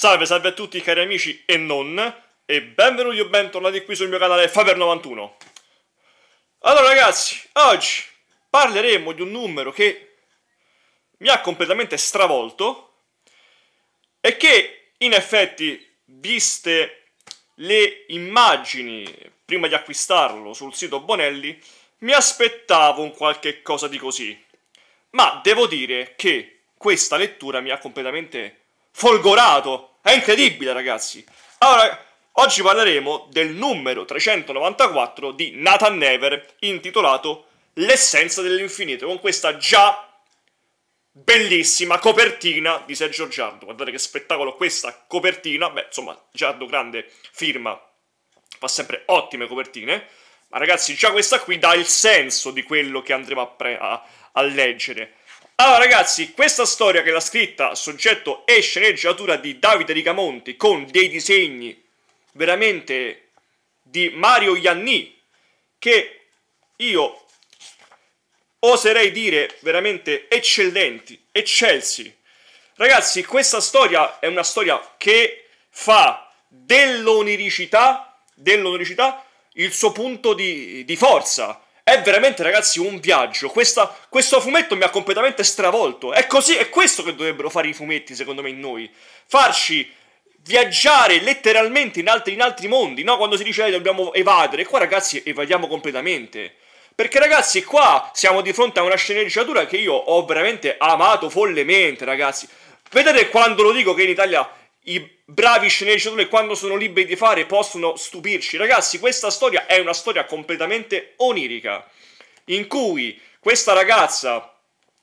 Salve, salve a tutti cari amici e non, e benvenuti o bentornati qui sul mio canale Faber91. Allora ragazzi, oggi parleremo di un numero che mi ha completamente stravolto e che in effetti, viste le immagini prima di acquistarlo sul sito Bonelli, mi aspettavo un qualche cosa di così. Ma devo dire che questa lettura mi ha completamente stravolto folgorato. È incredibile, ragazzi. Allora, oggi parleremo del numero 394 di Nathan Never, intitolato L'essenza dell'infinito, con questa già bellissima copertina di Sergio Giardo. Guardate che spettacolo questa copertina. Beh, insomma, Giardo grande firma, fa sempre ottime copertine. Ma ragazzi, già questa qui dà il senso di quello che andremo a, a, a leggere. Allora ragazzi, questa storia che l'ha scritta, soggetto e sceneggiatura di Davide Ricamonti con dei disegni veramente di Mario Ianni che io oserei dire veramente eccellenti, eccelsi. Ragazzi, questa storia è una storia che fa dell'oniricità, dell'oniricità il suo punto di, di forza è veramente, ragazzi, un viaggio. Questa, questo fumetto mi ha completamente stravolto. È così, è questo che dovrebbero fare i fumetti, secondo me, in noi. Farci viaggiare letteralmente in altri, in altri mondi, no? Quando si dice eh, dobbiamo evadere. Qua, ragazzi, evadiamo completamente. Perché ragazzi qua siamo di fronte a una sceneggiatura che io ho veramente amato follemente ragazzi. Vedete quando lo dico che in Italia i bravi sceneggiatori quando sono liberi di fare possono stupirci. Ragazzi, questa storia è una storia completamente onirica, in cui questa ragazza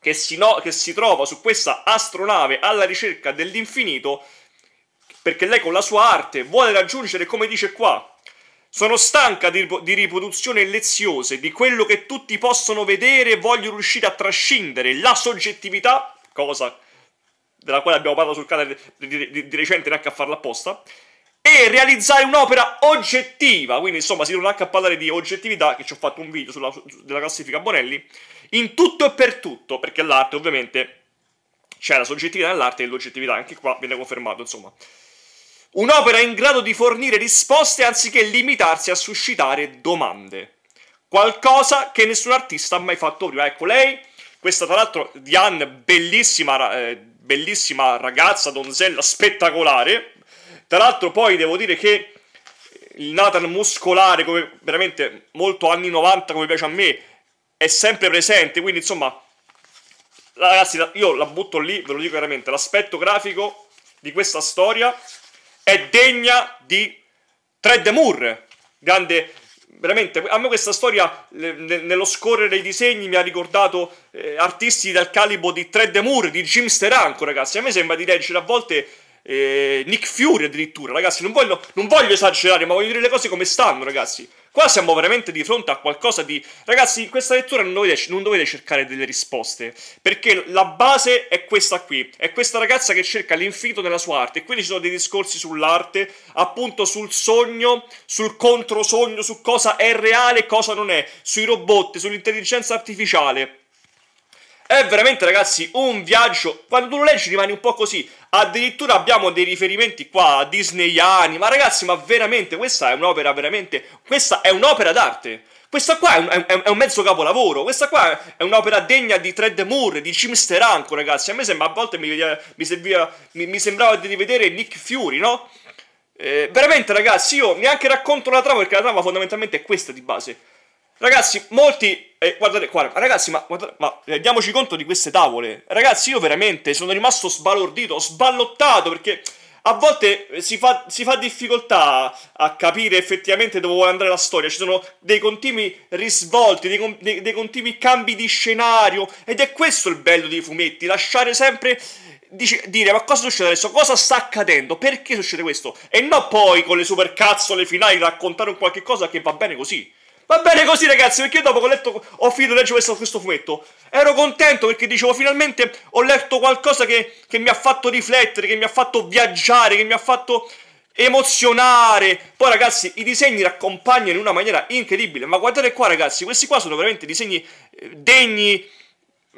che si, no, che si trova su questa astronave alla ricerca dell'infinito, perché lei con la sua arte vuole raggiungere, come dice qua, sono stanca di, di riproduzioni leziose, di quello che tutti possono vedere voglio riuscire a trascindere la soggettività, cosa della quale abbiamo parlato sul canale di, di, di, di recente neanche a farla apposta, e realizzare un'opera oggettiva, quindi insomma si torna anche a parlare di oggettività, che ci ho fatto un video sulla, della classifica Bonelli, in tutto e per tutto, perché l'arte ovviamente c'è la soggettività nell'arte e l'oggettività, anche qua viene confermato insomma. Un'opera in grado di fornire risposte anziché limitarsi a suscitare domande. Qualcosa che nessun artista ha mai fatto prima. Ecco lei, questa tra l'altro Diane, bellissima eh, bellissima ragazza, donzella, spettacolare. Tra l'altro poi devo dire che il Nathan muscolare, come veramente molto anni 90 come piace a me, è sempre presente, quindi insomma... Ragazzi, io la butto lì, ve lo dico veramente, l'aspetto grafico di questa storia è degna di Tred Moore, grande veramente a me questa storia nello scorrere dei disegni mi ha ricordato eh, artisti dal calibro di Tred de Moore, di Jim Steranko, ragazzi. A me sembra di leggere a volte eh, Nick Fury addirittura, ragazzi, non voglio, non voglio esagerare, ma voglio dire le cose come stanno, ragazzi. Qua siamo veramente di fronte a qualcosa di... Ragazzi, in questa lettura non dovete, non dovete, cercare delle risposte, perché la base è questa qui, è questa ragazza che cerca l'infinito nella sua arte, e quindi ci sono dei discorsi sull'arte, appunto sul sogno, sul controsogno, su cosa è reale e cosa non è, sui robot, sull'intelligenza artificiale. È veramente, ragazzi, un viaggio. Quando tu lo leggi rimani un po' così. Addirittura abbiamo dei riferimenti qua a disneyani, ma ragazzi, ma veramente questa è un'opera veramente, questa è un'opera d'arte. Questa qua è un, è un, mezzo capolavoro, questa qua è un'opera degna di Fred Moore, di Jim Steranko, ragazzi. A me sembra, a volte mi, mi, serviva, mi, mi sembrava di rivedere Nick Fury, no? Eh, veramente, ragazzi, io neanche racconto la trama perché la trama fondamentalmente è questa di base. Ragazzi, molti... Eh, guardate qua, ragazzi, ma, guardate, ma eh, diamoci conto di queste tavole. Ragazzi, io veramente sono rimasto sbalordito, sballottato, perché a volte eh, si fa, si fa, difficoltà a capire effettivamente dove vuole andare la storia. Ci sono dei continui risvolti, dei, dei, dei, continui cambi di scenario. Ed è questo il bello dei fumetti: lasciare sempre. Dice, dire ma cosa succede adesso? Cosa sta accadendo? Perché succede questo? E non poi con le supercazzole finali raccontare un qualche cosa che va bene così. Va bene così ragazzi, perché io dopo che ho, letto, ho finito di leggere questo, questo, fumetto, ero contento perché dicevo finalmente ho letto qualcosa che, che mi ha fatto riflettere, che mi ha fatto viaggiare, che mi ha fatto emozionare. Poi ragazzi, i disegni raccompagnano in una maniera incredibile, ma guardate qua ragazzi, questi qua sono veramente disegni eh, degni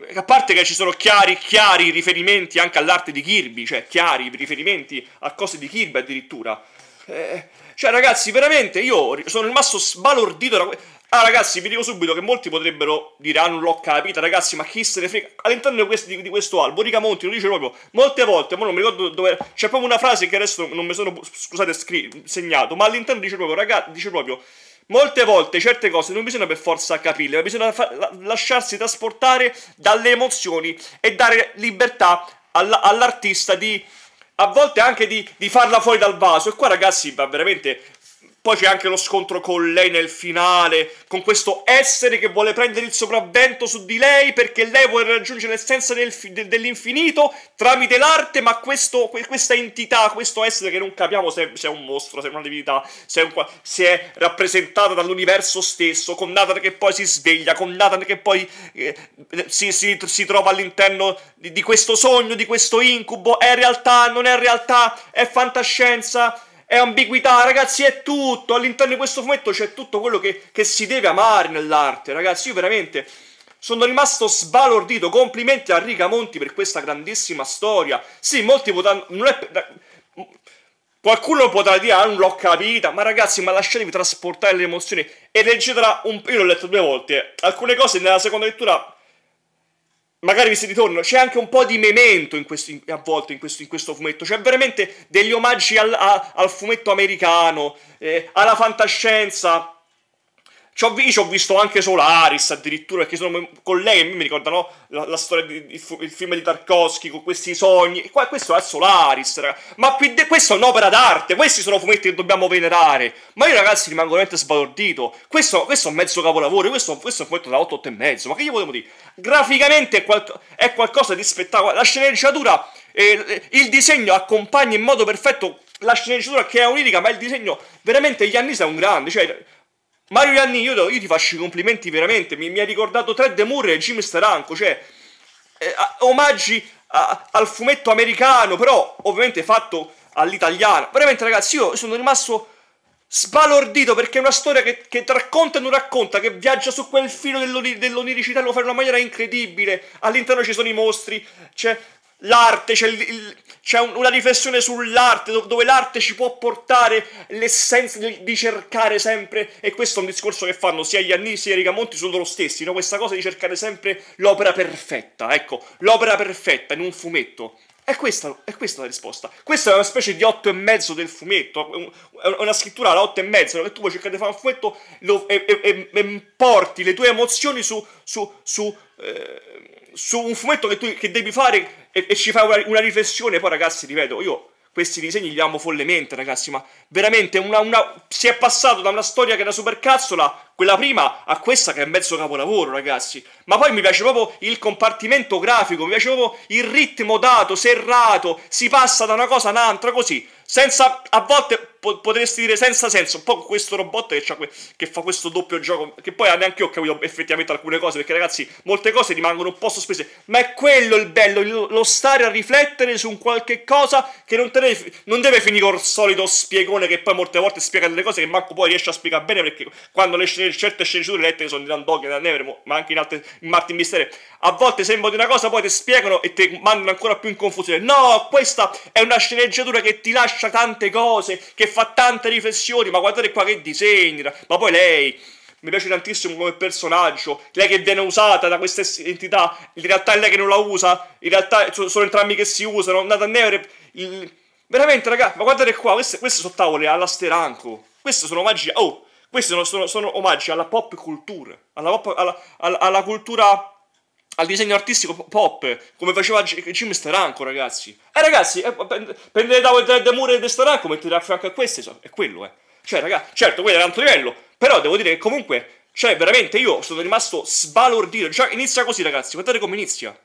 eh, a parte che ci sono chiari, chiari riferimenti anche all'arte di Kirby, cioè chiari riferimenti a cose di Kirby addirittura. Eh, cioè, ragazzi, veramente io sono rimasto sbalordito da... Ah, ragazzi, vi dico subito che molti potrebbero dire, ah, non l'ho capita, ragazzi, ma chi se ne frega... All'interno di, questo, di questo, albo, Ricamonti lo dice proprio molte volte, ma non mi ricordo dove... C'è proprio una frase che adesso non mi sono, scusate, scri... segnato, ma all'interno dice proprio, ragazzi, dice proprio... Molte volte certe cose non bisogna per forza capirle, ma bisogna fa- lasciarsi trasportare dalle emozioni e dare libertà all'artista di a volte anche di, di farla fuori dal vaso. E qua, ragazzi, va veramente poi c'è anche lo scontro con lei nel finale, con questo essere che vuole prendere il sopravvento su di lei perché lei vuole raggiungere l'essenza del, de, dell'infinito tramite l'arte, ma questo, questa entità, questo essere che non capiamo se, se è un mostro, se è una divinità, se è, un, se è rappresentata dall'universo stesso, con Nathan che poi si sveglia, con Nathan che poi eh, si, si, si, trova all'interno di, di questo sogno, di questo incubo, è realtà, non è realtà, è fantascienza è ambiguità, ragazzi, è tutto. All'interno di questo fumetto c'è tutto quello che, che si deve amare nell'arte, ragazzi. Io veramente sono rimasto sbalordito. Complimenti a Riga Monti per questa grandissima storia. Sì, molti potranno... Non è... Qualcuno potrà dire, ah, non l'ho capita, ma ragazzi, ma lasciatevi trasportare le emozioni e leggetela un... Io l'ho letto due volte, alcune cose nella seconda lettura magari vi si ritorno, c'è anche un po' di memento in questo, in, a volte in questo, in questo fumetto, c'è veramente degli omaggi al, a, al fumetto americano, eh, alla fantascienza, C'ho, io ci ho visto anche Solaris addirittura, perché sono colleghi che mi ricordano la, la storia del film di Tarkovsky con questi sogni. E qua, questo è Solaris, ragazzi. Ma de- questa è un'opera d'arte, questi sono fumetti che dobbiamo venerare. Ma io, ragazzi, rimango veramente sbalordito. Questo, questo, è un mezzo capolavoro, questo, questo è un fumetto da 8, 8 e mezzo. Ma che gli vogliamo dire? Graficamente è, qual- è qualcosa di spettacolare. La sceneggiatura, eh, eh, il disegno accompagna in modo perfetto la sceneggiatura che è onirica, ma il disegno veramente gli anni è un grande, cioè Mario Ianni, io, io, ti faccio i complimenti veramente, mi, mi ha ricordato Ted Murray e Jim Steranko, cioè eh, omaggi a, al fumetto americano, però ovviamente fatto all'italiano. Veramente ragazzi, io sono rimasto sbalordito perché è una storia che, che racconta e non racconta, che viaggia su quel filo dell'oniricità, dell'oniricità lo fa in una maniera incredibile. All'interno ci sono i mostri, cioè l'arte, c'è, c'è un, una riflessione sull'arte, dove l'arte ci può portare l'essenza di, di, cercare sempre, e questo è un discorso che fanno sia gli Iannini sia Rigamonti, sono loro stessi, no? questa cosa di cercare sempre l'opera perfetta, ecco, l'opera perfetta in un fumetto. È questa, è questa la risposta. Questa è una specie di e mezzo del fumetto. È una scrittura alla mezzo. Che tu vuoi cercare di fare un fumetto lo, e, e, e, porti le tue emozioni su, su, su eh, su un fumetto che tu che devi fare e, e ci fai una, una, riflessione, poi ragazzi, ripeto, io questi disegni li amo follemente, ragazzi, ma veramente una, una, si è passato da una storia che era super cazzola quella prima a questa che è mezzo capolavoro, ragazzi. Ma poi mi piace proprio il compartimento grafico, mi piace proprio il ritmo dato, serrato, si passa da una cosa a un'altra così, senza, a volte po potresti dire senza senso, un po' questo robot che, que che, fa questo doppio gioco, che poi neanche io ho capito effettivamente alcune cose, perché ragazzi, molte cose rimangono un po' sospese, ma è quello il bello, lo stare a riflettere su un qualche cosa che non, deve, non deve finire col solito spiegone che poi molte volte spiega delle cose che manco poi riesce a spiegare bene, perché quando le scene cioè, certe sceneggiature lette che sono di Dan Dog e da Nevermore, ma anche in altre in Martin Mistere, a volte sembra di una cosa, poi ti spiegano e ti mandano ancora più in confusione. No, questa è una sceneggiatura che ti lascia tante cose, che fa tante riflessioni, ma guardate qua che disegni, ma poi lei mi piace tantissimo come personaggio, lei che viene usata da questa entità, in realtà è lei che non la usa, in realtà sono entrambi che si usano, Nathan Never, il... veramente ragazzi, ma guardate qua, queste, queste sono tavole alla steranco, queste sono magie, oh, questi sono, sono, sono omaggi alla pop culture, alla, pop, alla, alla, alla cultura al disegno artistico pop, come faceva Jim Steranko, ragazzi. eh, ragazzi, eh, prendere da The Mure di Steranko, mettere a fianco a queste, so, è quello, eh. Cioè, ragazzi, certo, quello è un altro livello, però devo dire che comunque, cioè, veramente io sono rimasto sbalordito. Già cioè, inizia così, ragazzi, guardate come inizia.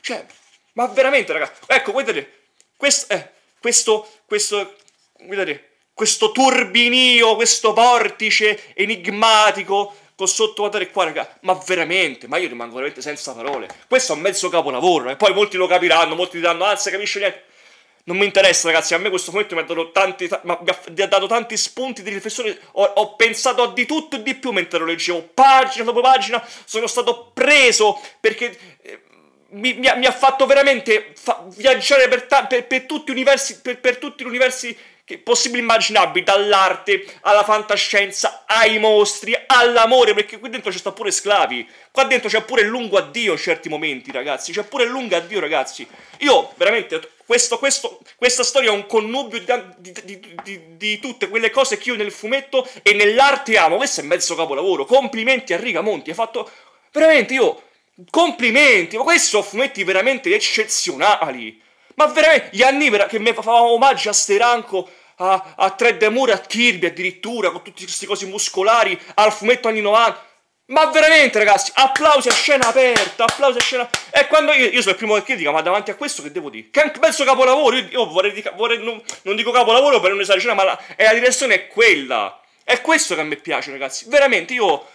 Cioè, ma veramente, ragazzi, ecco, guardate, questo, eh, questo, questo, guardate, questo turbinio, questo vortice enigmatico con sottovater e qua, raga, ma veramente, ma io rimango veramente senza parole. Questo è un mezzo capolavoro, e eh. poi molti lo capiranno, molti diranno, ah, non capisce niente. Non mi interessa, ragazzi, a me questo momento mi ha dato tanti, ma, ha dato tanti spunti di riflessione, ho, ho, pensato a di tutto e di più mentre lo leggevo, pagina dopo pagina, sono stato preso, perché... Eh, mi, mi, ha, mi, ha, fatto veramente fa viaggiare per, per, per, tutti per tutti gli universi possibili immaginabili, dall'arte alla fantascienza, ai mostri, all'amore, perché qui dentro ci sta pure sclavi, qua dentro c'è pure lungo addio in certi momenti, ragazzi, c'è pure il lungo addio, ragazzi. Io, veramente, questo, questo, questa storia è un connubio di, di, di, di, tutte quelle cose che io nel fumetto e nell'arte amo, questo è mezzo capolavoro, complimenti a Riga Monti, hai fatto... Veramente, io... Complimenti, ma questi sono fumetti veramente eccezionali. Ma veramente, gli anni che mi fa omaggio a Steranco a, a Tre Demure, a Kirby addirittura, con tutti questi cosi muscolari, al fumetto anni 90. Ma veramente ragazzi, applausi a scena aperta, applausi a scena... E quando io, io sono il primo che critica, ma davanti a questo che devo dire? Che è capolavoro, io, io vorrei, vorrei non, non, dico capolavoro per non esagerare, ma la, la direzione è quella. È questo che a me piace ragazzi, veramente io...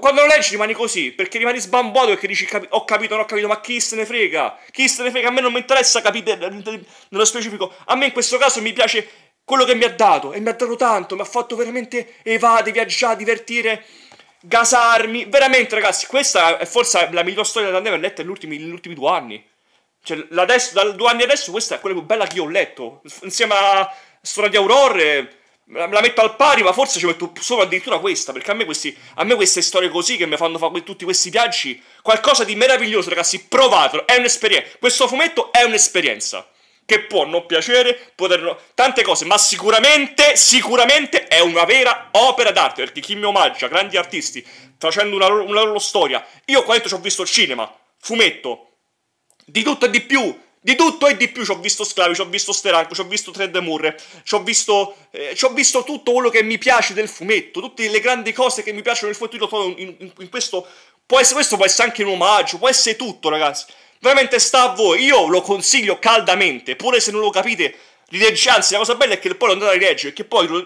quando lo leggi rimani così, perché rimani sbambuato perché dici capi ho capito, non ho capito, ma chi se ne frega? Chi se ne frega? A me non mi interessa capire nello specifico. A me in questo caso mi piace quello che mi ha dato e mi ha dato tanto, mi ha fatto veramente evadere, viaggiare, divertire, gasarmi. Veramente, ragazzi, questa è forse la miglior storia che Never a negli negli ultimi due anni. Cioè, da adesso, da due anni adesso, questa è quella più bella che io ho letto. Insieme a Storia di Aurore, la, la metto al pari, ma forse ci metto solo addirittura questa. Perché a me, questi, a me queste storie così che mi fanno fare tutti questi viaggi, qualcosa di meraviglioso, ragazzi. Provatelo, è un'esperienza. Questo fumetto è un'esperienza che può non piacere, poter tante cose, ma sicuramente, sicuramente è una vera opera d'arte, perché chi mi omaggia, grandi artisti, facendo una, una loro storia, io qua dentro ci ho visto cinema, fumetto, di tutto e di più, di tutto e di più, ci ho visto Sclavi, ci ho visto Steranco, ci ho visto Ted Murre, ci ho visto, eh, ho visto tutto quello che mi piace del fumetto, tutte le grandi cose che mi piacciono del fumetto, io lo trovo in, in, in questo, può essere, questo può essere anche un omaggio, può essere tutto ragazzi, Veramente sta a voi, io lo consiglio caldamente, pure se non lo capite, rilegge, anzi la cosa bella è che poi lo andate a rileggere, che poi lo,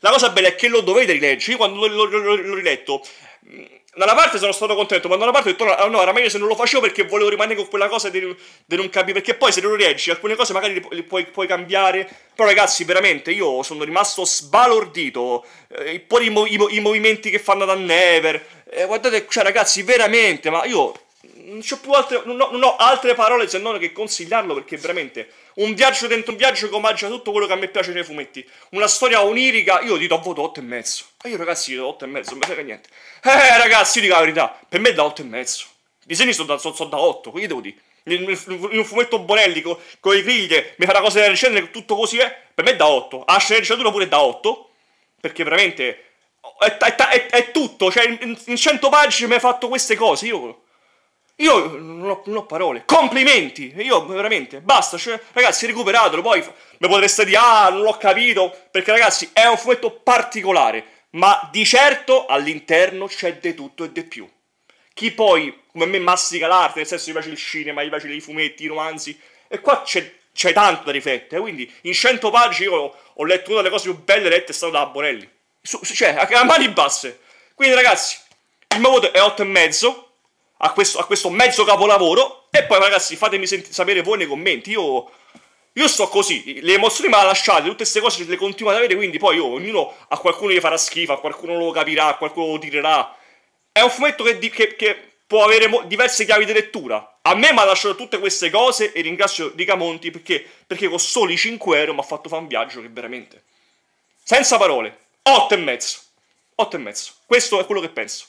la cosa bella è che lo dovete rileggere, io quando l'ho riletto, mm, da una parte sono stato contento, ma da una parte ho detto no, ah, no, era meglio se non lo facevo perché volevo rimanere con quella cosa di, di non capire, perché poi se non lo rileggi alcune cose magari le, le puoi, puoi, cambiare, però ragazzi veramente io sono rimasto sbalordito, eh, poi i, i, i movimenti che fanno da Never, eh, guardate, cioè ragazzi veramente, ma io non, altre, non, ho, non, ho, altre parole se non che consigliarlo perché veramente un viaggio dentro un viaggio che omaggia tutto quello che a me piace nei fumetti. Una storia onirica, io ti do voto 8 e mezzo. E io ragazzi gli do 8 e mezzo, non mi frega niente. Eh ragazzi, io dico la verità, per me è da 8 e mezzo. I disegni sono da, sono, sono da 8, quindi devo dire. In un fumetto Bonelli con, con le griglie mi una cosa del genere, tutto così è. Eh, per me è da 8. La sceneggiatura pure è da 8. Perché veramente è, è, è, è tutto. Cioè, in, in 100 pagine mi hai fatto queste cose. Io io non ho, non ho, parole. Complimenti! Io veramente, basta, cioè, ragazzi, recuperatelo. Poi mi potreste dire, ah, non l'ho capito. Perché, ragazzi, è un fumetto particolare. Ma di certo all'interno c'è di tutto e di più. Chi poi, come me, mastica l'arte, nel senso gli piace il cinema, gli piace i fumetti, i romanzi. E qua c'è, c'è tanto da riflettere. Quindi, in 100 pagine, io ho letto una delle cose più belle lette è stata da Bonelli. Su, cioè, a mani basse. Quindi, ragazzi, il mio voto è e mezzo a questo, a questo mezzo capolavoro. E poi, ragazzi, fatemi sapere voi nei commenti. Io io sto così, le emozioni me le lasciate, tutte queste cose le continuo ad avere, quindi poi oh, ognuno a qualcuno gli farà schifo, a qualcuno lo capirà, a qualcuno lo tirerà. È un fumetto che, che, che può avere diverse chiavi di lettura. A me mi ha lasciato tutte queste cose e ringrazio Ricamonti perché, perché con soli 5 euro mi ha fatto fare un viaggio che veramente... Senza parole, 8 e mezzo. 8 e mezzo. Questo è quello che penso.